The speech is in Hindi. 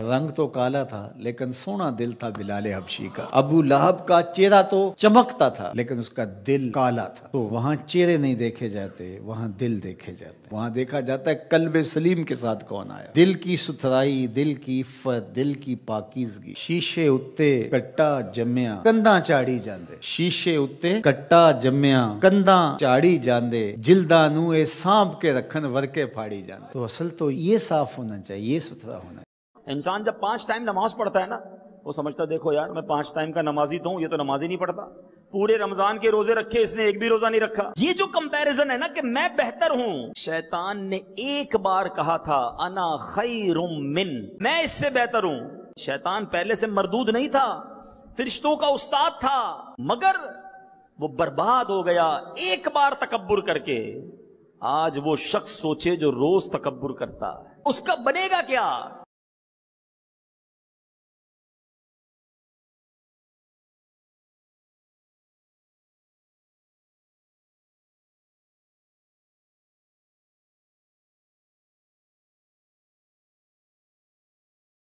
रंग तो काला था लेकिन सोना दिल था बिलाले हबशी का अबू लहब का चेहरा तो चमकता था लेकिन उसका दिल काला था तो वहाँ चेहरे नहीं देखे जाते वहाँ दिल देखे जाते वहाँ देखा जाता है कलब सलीम के साथ कौन आया दिल की सुथराई दिल की इफ्फत दिल की पाकिजगी शीशे उत्ते कट्टा जमया कंधा चाड़ी जाते शीशे उत्ते कट्टा जमया कंधा चाड़ी जाते जिलदानू ए सांप के रखन वरके फाड़ी जाते तो असल तो ये साफ होना चाहिए ये सुथरा होना इंसान जब पांच टाइम नमाज पढ़ता है ना वो समझता देखो यार मैं पांच टाइम का नमाजी तो हूं ये तो नमाजी नहीं पढ़ता पूरे रमजान के रोजे रखे इसने एक भी रोजा नहीं रखा ये जो कंपैरिजन है ना कि मैं बेहतर हूं शैतान ने एक बार कहा था अना खई मिन मैं इससे बेहतर हूं शैतान पहले से मरदूद नहीं था फिरिश्तों का उस्ताद था मगर वो बर्बाद हो गया एक बार तकबर करके आज वो शख्स सोचे जो रोज तकबर करता है उसका बनेगा क्या